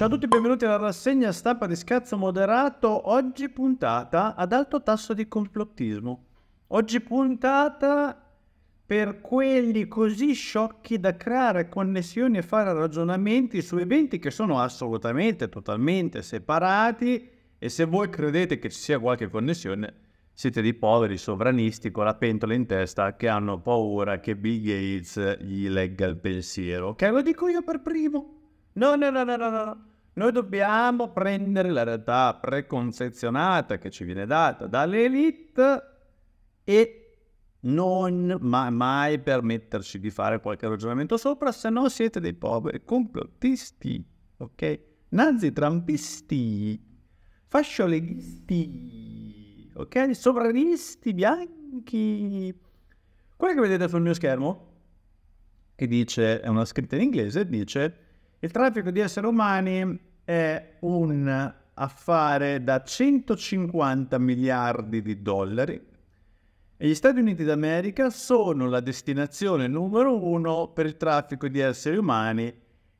Ciao a tutti, benvenuti alla rassegna stampa di Scherzo Moderato, oggi puntata ad alto tasso di complottismo. Oggi puntata per quelli così sciocchi da creare connessioni e fare ragionamenti su eventi che sono assolutamente, totalmente separati e se voi credete che ci sia qualche connessione siete dei poveri sovranisti con la pentola in testa che hanno paura che Bill Gates gli legga il pensiero. Ok, lo dico io per primo. No, no, no, no, no, no. Noi dobbiamo prendere la realtà preconcezionata che ci viene data dall'elite e non ma mai permetterci di fare qualche ragionamento sopra, se no siete dei poveri complottisti, ok? Nazi-trampisti, fascioleghisti, ok? Sovranisti bianchi. Quello che vedete sul mio schermo, che dice, è una scritta in inglese, dice il traffico di esseri umani è un affare da 150 miliardi di dollari e gli Stati Uniti d'America sono la destinazione numero uno per il traffico di esseri umani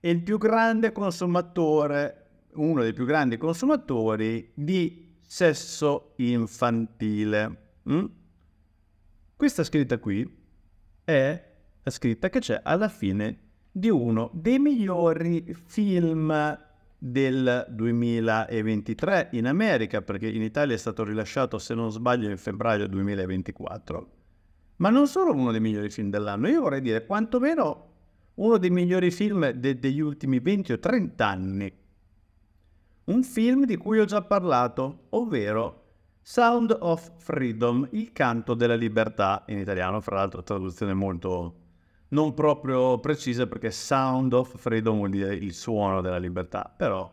e il più grande consumatore, uno dei più grandi consumatori di sesso infantile. Mm? Questa scritta qui è la scritta che c'è alla fine di uno dei migliori film del 2023 in America, perché in Italia è stato rilasciato, se non sbaglio, in febbraio 2024. Ma non solo uno dei migliori film dell'anno, io vorrei dire quantomeno uno dei migliori film de- degli ultimi 20 o 30 anni. Un film di cui ho già parlato, ovvero Sound of Freedom, il canto della libertà, in italiano, fra l'altro traduzione molto non proprio precise perché Sound of Freedom vuol dire il suono della libertà, però,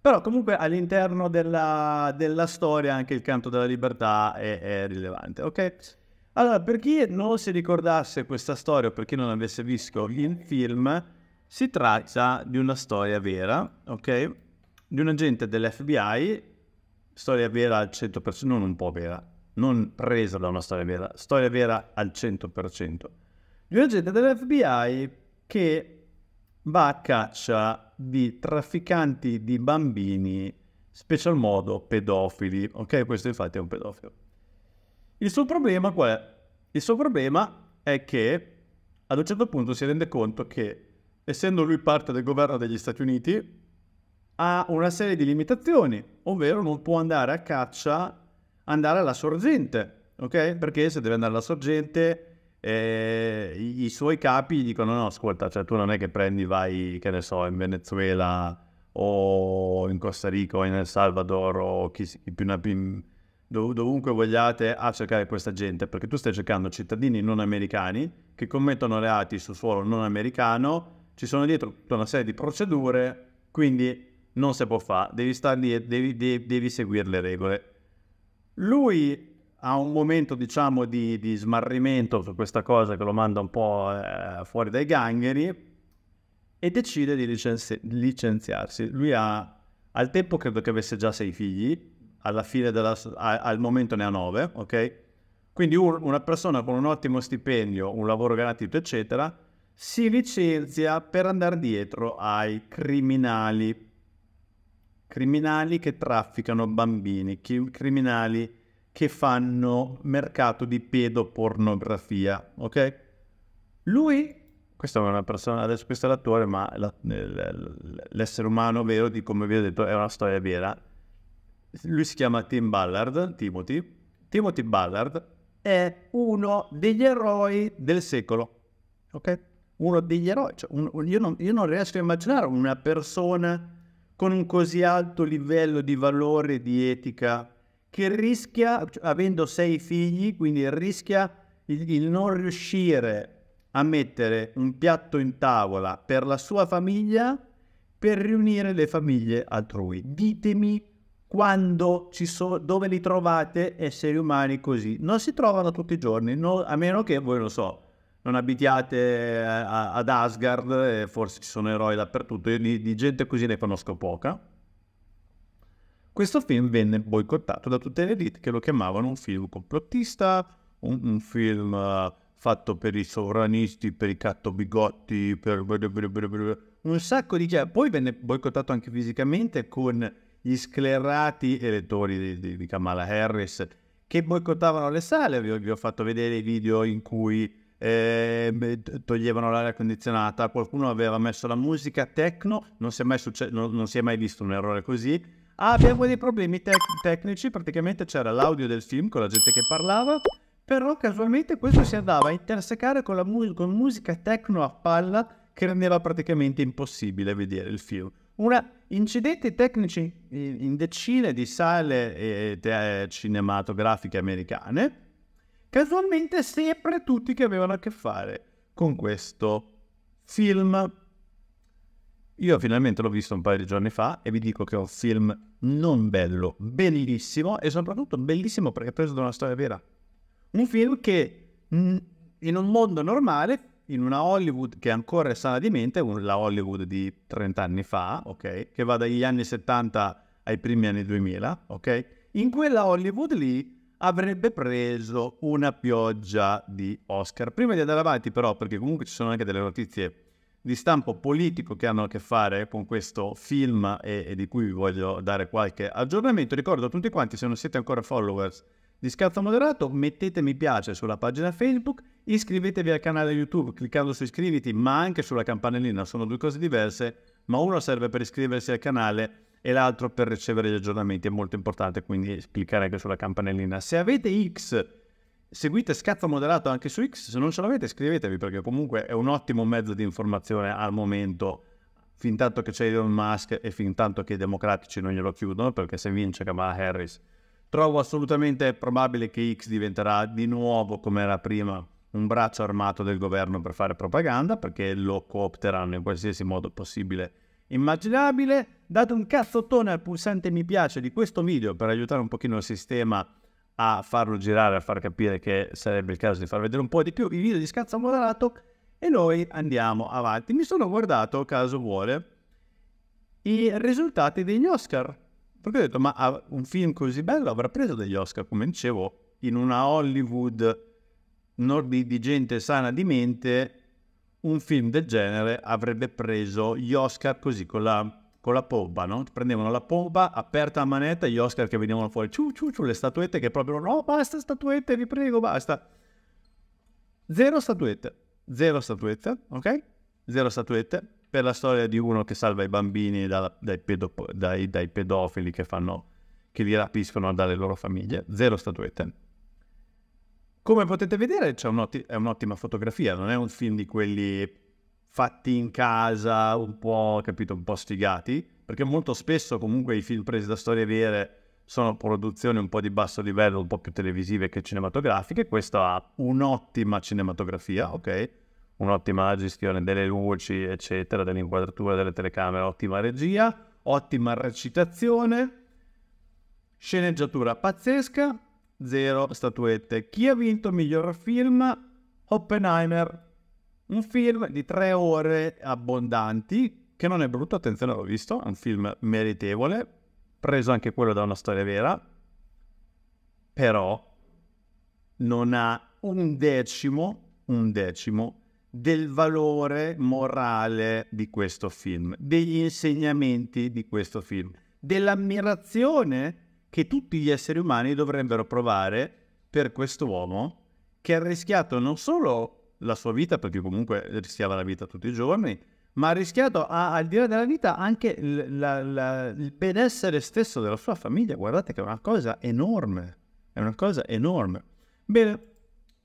però comunque all'interno della, della, storia anche il canto della libertà è, è rilevante, ok? Allora, per chi non si ricordasse questa storia o per chi non avesse visto il film, si tratta di una storia vera, ok? Di un agente dell'FBI, storia vera al 100%, non un po' vera, non presa da una storia vera, storia vera al 100% di un agente dell'FBI che va a caccia di trafficanti di bambini, special modo pedofili. Ok, questo infatti è un pedofilo. Il suo problema qual è? Il suo problema è che ad un certo punto si rende conto che, essendo lui parte del governo degli Stati Uniti, ha una serie di limitazioni, ovvero non può andare a caccia, andare alla sorgente, ok? Perché se deve andare alla sorgente i, i, suoi capi dicono no, ascolta, cioè tu non è che prendi, vai, che ne so, in Venezuela o in Costa Rica o in El Salvador o chi, più, più, dov, dovunque vogliate a cercare questa gente, perché tu stai cercando cittadini non americani che commettono reati su suolo non americano, ci sono dietro tutta una serie di procedure, quindi non si può fare, devi, devi, devi, devi seguire le regole. Lui ha un momento diciamo di, di, smarrimento su questa cosa che lo manda un po' eh, fuori dai gangheri e decide di licenzi- licenziarsi. Lui ha, al tempo credo che avesse già sei figli, alla fine della, a, al momento ne ha nove, ok? Quindi un, una persona con un ottimo stipendio, un lavoro garantito, eccetera, si licenzia per andare dietro ai criminali, criminali che trafficano bambini, chi, criminali che fanno mercato di pedopornografia, ok? Lui, questa è una persona, adesso questo è l'attore, ma la, l'essere umano vero, di come vi ho detto, è una storia vera. Lui si chiama Tim Ballard, Timothy. Timothy Ballard è uno degli eroi del secolo, ok? Uno degli eroi, cioè un, io, non, io non riesco a immaginare una persona con un così alto livello di valore, di etica, che rischia, cioè, avendo sei figli, quindi rischia il, il non riuscire a mettere un piatto in tavola per la sua famiglia per riunire le famiglie altrui. Ditemi quando ci sono, dove li trovate esseri umani così. Non si trovano tutti i giorni, no, a meno che voi lo so. Non abitiate a, ad Asgard, forse ci sono eroi dappertutto. Io di, di gente così ne conosco poca questo film venne boicottato da tutte le elite che lo chiamavano un film complottista, un, un film uh, fatto per i sovranisti, per i cattobigotti, per un sacco di... Poi venne boicottato anche fisicamente con gli sclerati elettori di, di, di Kamala Harris che boicottavano le sale, vi ho, vi ho fatto vedere i video in cui eh, toglievano l'aria condizionata, qualcuno aveva messo la musica techno, non si è mai, succe- non, non si è mai visto un errore così, Ah, abbiamo dei problemi tec tecnici, praticamente c'era l'audio del film con la gente che parlava, però casualmente questo si andava a intersecare con la mu con musica techno a palla che rendeva praticamente impossibile vedere il film. Una, incidenti tecnici in decine di sale cinematografiche americane, casualmente sempre tutti che avevano a che fare con questo film. Io finalmente l'ho visto un paio di giorni fa e vi dico che è un film non bello, bellissimo e soprattutto bellissimo perché è preso da una storia vera. Un film che mm, in un mondo normale, in una Hollywood che ancora è sana di mente, la Hollywood di 30 anni fa, ok? Che va dagli anni 70 ai primi anni 2000, ok? In quella Hollywood lì avrebbe preso una pioggia di Oscar. Prima di andare avanti però, perché comunque ci sono anche delle notizie di stampo politico che hanno a che fare con questo film e, e, di cui vi voglio dare qualche aggiornamento. Ricordo a tutti quanti, se non siete ancora followers di Scazzo Moderato, mettete mi piace sulla pagina Facebook, iscrivetevi al canale YouTube cliccando su iscriviti, ma anche sulla campanellina, sono due cose diverse, ma uno serve per iscriversi al canale e l'altro per ricevere gli aggiornamenti, è molto importante, quindi cliccare anche sulla campanellina. Se avete X Seguite Scazzo Moderato anche su X, se non ce l'avete scrivetevi perché comunque è un ottimo mezzo di informazione al momento, fin tanto che c'è Elon Musk e fin tanto che i democratici non glielo chiudono perché se vince Kamala Harris trovo assolutamente probabile che X diventerà di nuovo come era prima un braccio armato del governo per fare propaganda perché lo coopteranno in qualsiasi modo possibile immaginabile. Date un cazzottone al pulsante mi piace di questo video per aiutare un pochino il sistema a farlo girare, a far capire che sarebbe il caso di far vedere un po' di più i video di Scazza Moderato e noi andiamo avanti. Mi sono guardato, caso vuole, i risultati degli Oscar, perché ho detto, ma un film così bello avrà preso degli Oscar, come dicevo, in una Hollywood non di gente sana di mente, un film del genere avrebbe preso gli Oscar così con la con la pompa, no? Prendevano la pompa, aperta la manetta, gli Oscar che venivano fuori, ciu ciu ciu, le statuette che proprio, no, basta statuette, vi prego, basta. Zero statuette, zero statuette, ok? Zero statuette per la storia di uno che salva i bambini da, dai, pedop- dai, dai, pedofili che, fanno, che li rapiscono dalle loro famiglie, zero statuette. Come potete vedere un otti- è un'ottima fotografia, non è un film di quelli fatti in casa, un po', capito, un po' sfigati, perché molto spesso comunque i film presi da storie vere sono produzioni un po' di basso livello, un po' più televisive che cinematografiche, questa ha un'ottima cinematografia, ok? Un'ottima gestione delle luci, eccetera, dell'inquadratura delle telecamere, ottima regia, ottima recitazione, sceneggiatura pazzesca, zero statuette. Chi ha vinto miglior film? Oppenheimer un film di tre ore abbondanti, che non è brutto, attenzione l'ho visto, è un film meritevole, preso anche quello da una storia vera, però non ha un decimo, un decimo del valore morale di questo film, degli insegnamenti di questo film, dell'ammirazione che tutti gli esseri umani dovrebbero provare per questo uomo che ha rischiato non solo la sua vita, perché comunque rischiava la vita tutti i giorni, ma ha rischiato a, al di là della vita anche la, la, il benessere stesso della sua famiglia. Guardate che è una cosa enorme, è una cosa enorme. Bene,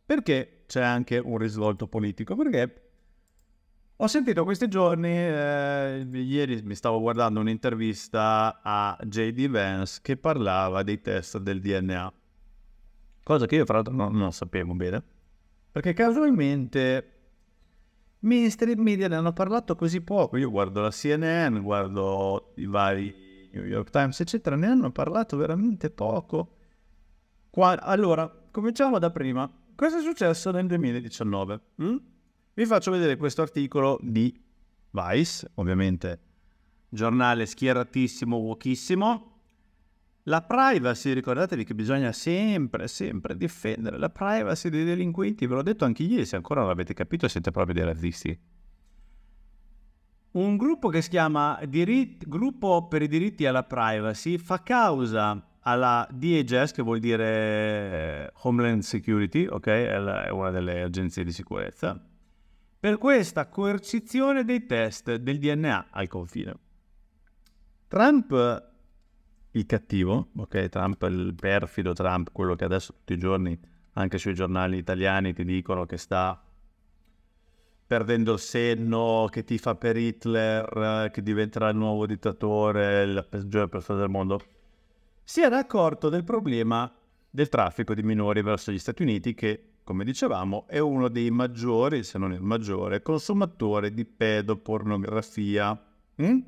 perché c'è anche un risvolto politico? Perché ho sentito questi giorni, eh, ieri mi stavo guardando un'intervista a JD Vance che parlava dei test del DNA, cosa che io fra l'altro non, non sapevo bene perché casualmente mainstream media ne hanno parlato così poco. Io guardo la CNN, guardo i vari New York Times, eccetera, ne hanno parlato veramente poco. Qua... allora, cominciamo da prima. Cosa è successo nel 2019? Mm? Hm? Vi faccio vedere questo articolo di Vice, ovviamente giornale schieratissimo, wokissimo, la privacy, ricordatevi che bisogna sempre, sempre difendere la privacy dei delinquenti, ve l'ho detto anche ieri, se ancora non l'avete capito siete proprio dei razzisti. Un gruppo che si chiama diritti, Gruppo per i diritti alla privacy fa causa alla DHS, che vuol dire eh, Homeland Security, ok? È una delle agenzie di sicurezza, per questa coercizione dei test del DNA al confine. Trump il cattivo, ok? Trump, il perfido Trump, quello che adesso tutti i giorni anche sui giornali italiani ti dicono che sta perdendo il senno, che ti fa per Hitler, che diventerà il nuovo dittatore, la peggiore persona del mondo, si era accorto del problema del traffico di minori verso gli Stati Uniti che, come dicevamo, è uno dei maggiori, se non il maggiore, consumatore di pedopornografia. Mm?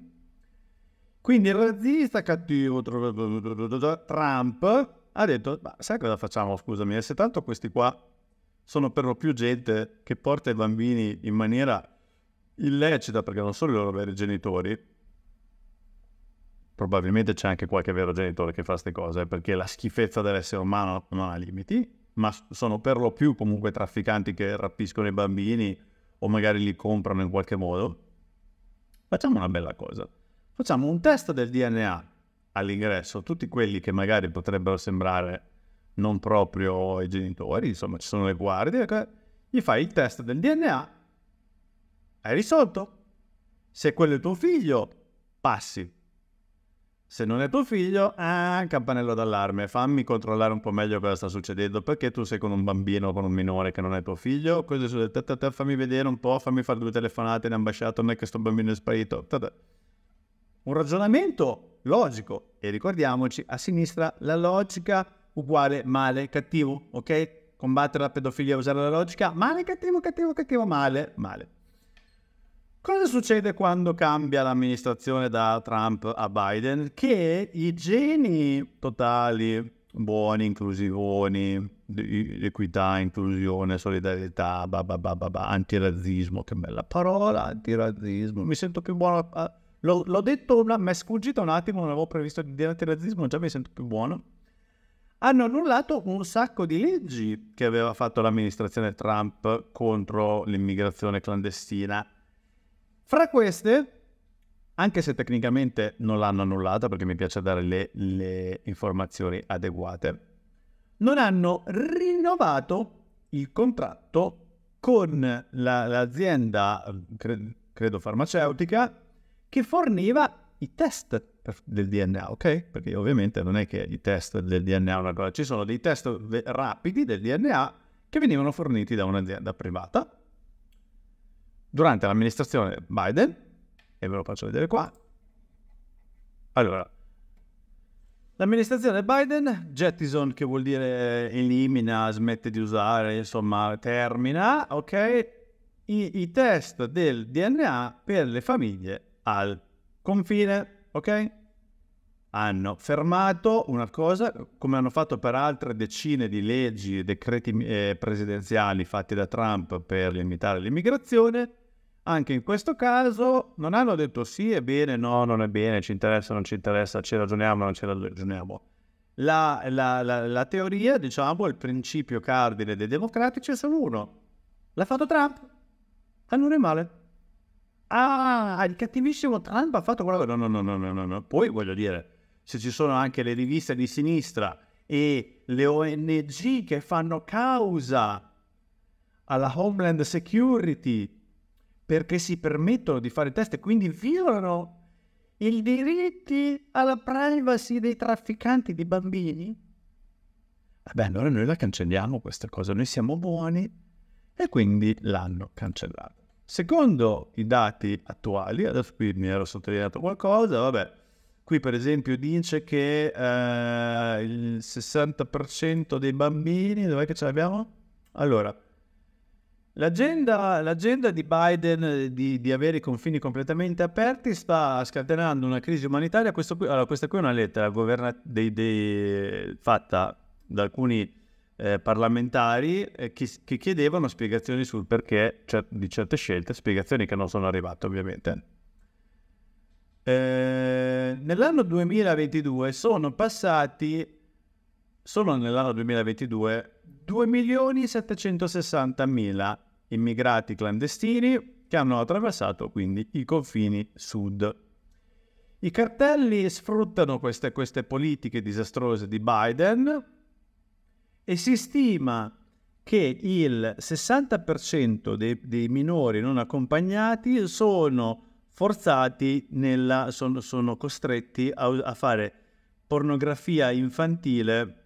Quindi il razzista cattivo Trump ha detto, ma sai cosa facciamo, scusami, se tanto questi qua sono per lo più gente che porta i bambini in maniera illecita perché non sono i loro veri genitori, probabilmente c'è anche qualche vero genitore che fa queste cose perché la schifezza dell'essere umano non ha limiti, ma sono per lo più comunque trafficanti che rapiscono i bambini o magari li comprano in qualche modo. Facciamo una bella cosa Facciamo un test del DNA all'ingresso, tutti quelli che magari potrebbero sembrare non proprio i genitori, insomma ci sono le guardie, gli fai il test del DNA, hai risolto. Se quello è tuo figlio, passi. Se non è tuo figlio, ah, campanello d'allarme, fammi controllare un po' meglio cosa sta succedendo, perché tu sei con un bambino o con un minore che non è tuo figlio, cose su, fammi vedere un po', fammi fare due telefonate in ambasciata, non è che sto bambino è sparito. Un ragionamento logico. E ricordiamoci, a sinistra la logica uguale male, cattivo, ok? Combattere la pedofilia, usare la logica, male, cattivo, cattivo, cattivo, male, male. Cosa succede quando cambia l'amministrazione da Trump a Biden? Che i geni totali, buoni, inclusivoni, equità, inclusione, solidarietà, bah bah bah antirazzismo, che bella parola, antirazzismo, mi sento più buono a, L'ho, l'ho detto, una, mi è sfuggito un attimo, non avevo previsto di dire antirazzismo, già mi sento più buono. Hanno annullato un sacco di leggi che aveva fatto l'amministrazione Trump contro l'immigrazione clandestina. Fra queste, anche se tecnicamente non l'hanno annullata perché mi piace dare le, le informazioni adeguate, non hanno rinnovato il contratto con la, l'azienda, cre, credo farmaceutica, che forniva i test del DNA, ok? Perché ovviamente non è che i test del DNA una cosa, ci sono dei test rapidi del DNA che venivano forniti da un'azienda privata. Durante l'amministrazione Biden, e ve lo faccio vedere qua, allora, l'amministrazione Biden, Jettison che vuol dire eh, elimina, smette di usare, insomma termina, ok? I, i test del DNA per le famiglie al confine, ok? Hanno fermato una cosa, come hanno fatto per altre decine di leggi e decreti eh, presidenziali fatti da Trump per limitare l'immigrazione, anche in questo caso non hanno detto sì, è bene, no, non è bene, ci interessa, non ci interessa, ci ragioniamo, non ci ragioniamo. La, la, la, la teoria, diciamo, il principio cardine dei democratici è solo uno. L'ha fatto Trump? non è male ah, il cattivissimo Trump ha fatto quello. No, no, no, no, no, no. Poi voglio dire, se ci sono anche le riviste di sinistra e le ONG che fanno causa alla Homeland Security perché si permettono di fare test e quindi violano i diritti alla privacy dei trafficanti di bambini? Vabbè, allora noi la cancelliamo questa cosa, noi siamo buoni e quindi l'hanno cancellata. Secondo i dati attuali, adesso qui mi ero sottolineato qualcosa, vabbè, qui per esempio dice che eh, il 60% dei bambini, dov'è che ce l'abbiamo? Allora, l'agenda, l'agenda di Biden di, di, avere i confini completamente aperti sta scatenando una crisi umanitaria. Qui, allora, questa qui è una lettera dei, dei, fatta da alcuni eh, parlamentari eh, che, che, chiedevano spiegazioni sul perché cer- di certe scelte, spiegazioni che non sono arrivate ovviamente. Eh, nell'anno 2022 sono passati, solo nell'anno 2022, 2.760.000 immigrati clandestini che hanno attraversato quindi i confini sud. I cartelli sfruttano queste, queste politiche disastrose di Biden e si stima che il 60% dei, dei minori non accompagnati sono forzati nella, sono, sono costretti a, a, fare pornografia infantile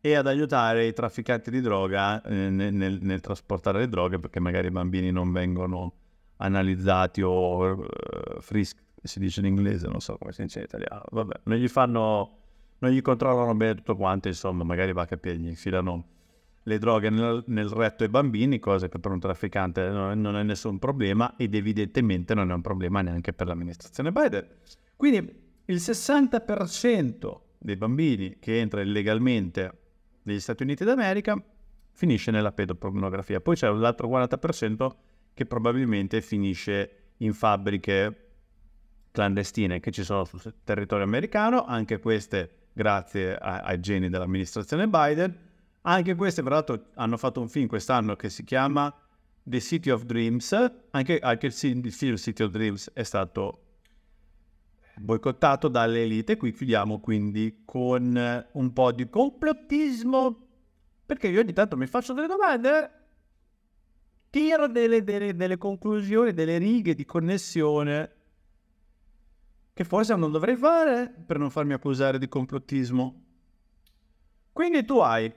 e ad aiutare i trafficanti di droga eh, nel, nel, nel, trasportare le droghe perché magari i bambini non vengono analizzati o uh, eh, frisk si dice in inglese, non so come si dice in italiano, vabbè, non gli fanno non gli controllano bene tutto quanto, insomma, magari va a capire, gli infilano le droghe nel, nel retto ai bambini, cosa che per un trafficante non, non è nessun problema ed evidentemente non è un problema neanche per l'amministrazione Biden. Quindi il 60% dei bambini che entra illegalmente negli Stati Uniti d'America finisce nella pedopornografia. Poi c'è l'altro 40% che probabilmente finisce in fabbriche clandestine che ci sono sul territorio americano, anche queste grazie a, ai geni dell'amministrazione Biden. Anche queste, tra l'altro, hanno fatto un film quest'anno che si chiama The City of Dreams. Anche, anche il, il, film City of Dreams è stato boicottato dalle elite. Qui chiudiamo quindi con un po' di complottismo, perché io ogni tanto mi faccio delle domande, tiro delle, delle, delle conclusioni, delle righe di connessione che forse non dovrei fare per non farmi accusare di complottismo. Quindi tu hai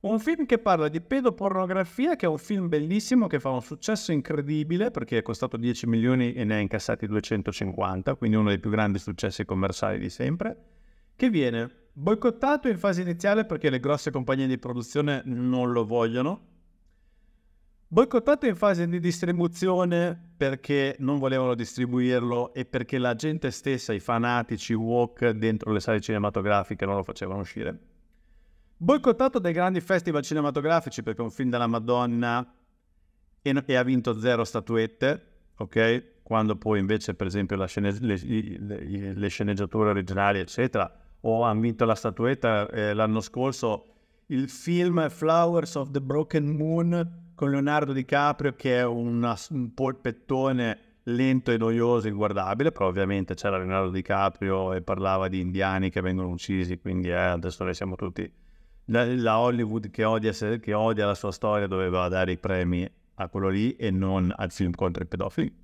un film che parla di pedopornografia, che è un film bellissimo, che fa un successo incredibile, perché è costato 10 milioni e ne ha incassati 250, quindi uno dei più grandi successi commerciali di sempre, che viene boicottato in fase iniziale perché le grosse compagnie di produzione non lo vogliono, Boicottato in fase di distribuzione perché non volevano distribuirlo e perché la gente stessa, i fanatici walk dentro le sale cinematografiche non lo facevano uscire. Boicottato dai grandi festival cinematografici perché è un film della Madonna e, e ha vinto zero statuette, ok? Quando poi invece per esempio scene, le, le, le, sceneggiature originali eccetera o hanno vinto la statuetta eh, l'anno scorso il film Flowers of the Broken Moon con Leonardo DiCaprio che è una, un polpettone lento e noioso e guardabile, però ovviamente c'era Leonardo DiCaprio e parlava di indiani che vengono uccisi, quindi eh, adesso noi siamo tutti... La, la Hollywood che odia, che odia la sua storia doveva dare i premi a quello lì e non al film contro i pedofili.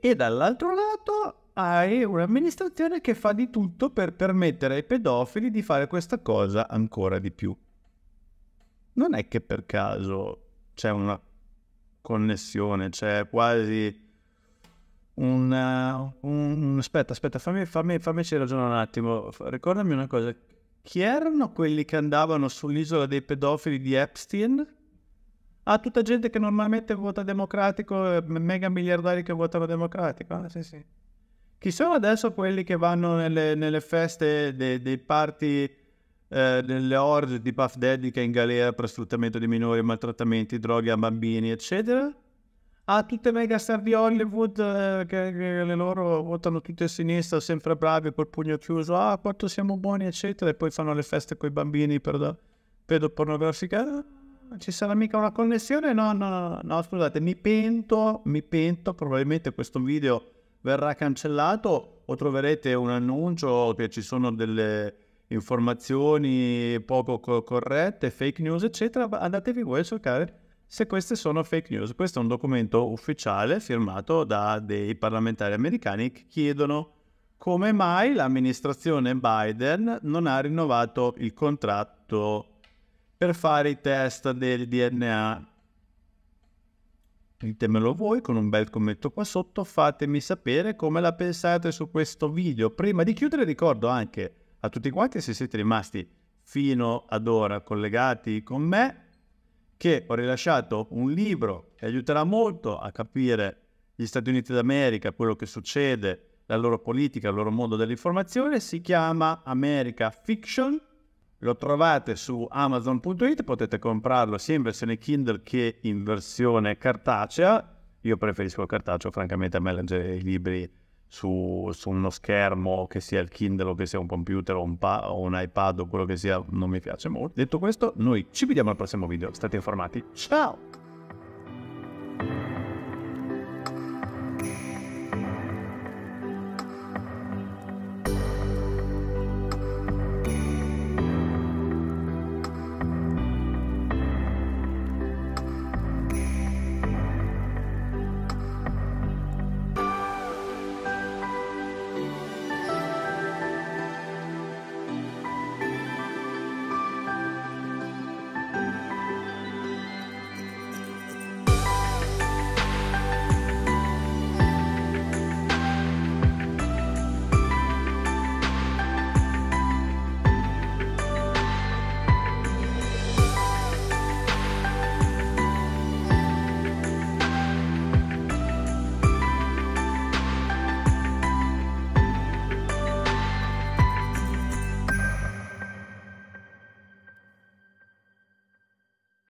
E dall'altro lato hai un'amministrazione che fa di tutto per permettere ai pedofili di fare questa cosa ancora di più non è che per caso c'è una connessione, c'è quasi un, eh, un... aspetta, aspetta, fammi, fammi, fammici ragionare un attimo. Ricordami una cosa. Chi erano quelli che andavano sull'isola dei pedofili di Epstein? Ah, tutta gente che normalmente vota democratico, mega miliardari che votano democratico. Ah, sì, sì. Chi sono adesso quelli che vanno nelle, nelle feste dei, dei party eh, nelle orge di Puff Daddy che in galera per sfruttamento di minori, maltrattamenti, droghe a bambini, eccetera, a tutte le megastar di Hollywood eh, che, che, le loro votano tutte a sinistra, sempre bravi, col pugno chiuso, ah quanto siamo buoni, eccetera, e poi fanno le feste con i bambini per pedopornografica. Eh, ci sarà mica una connessione? No, no, no, no, scusate, mi pento, mi pento, probabilmente questo video verrà cancellato o troverete un annuncio che ci sono delle informazioni poco co- corrette, fake news, eccetera, andatevi voi a cercare se queste sono fake news. Questo è un documento ufficiale firmato da dei parlamentari americani che chiedono come mai l'amministrazione Biden non ha rinnovato il contratto per fare i test del DNA. Ditemelo voi con un bel commento qua sotto, fatemi sapere come la pensate su questo video. Prima di chiudere ricordo anche a tutti quanti se siete rimasti fino ad ora collegati con me che ho rilasciato un libro che aiuterà molto a capire gli Stati Uniti d'America, quello che succede, la loro politica, il loro mondo dell'informazione, si chiama America Fiction, lo trovate su amazon.it, potete comprarlo sia in versione Kindle che in versione cartacea, io preferisco il cartaceo, francamente a me leggere i libri su, su, uno schermo, che sia il Kindle o che sia un computer o un, pa- o un iPad o quello che sia, non mi piace molto. Detto questo, noi ci vediamo al prossimo video. State informati. Ciao!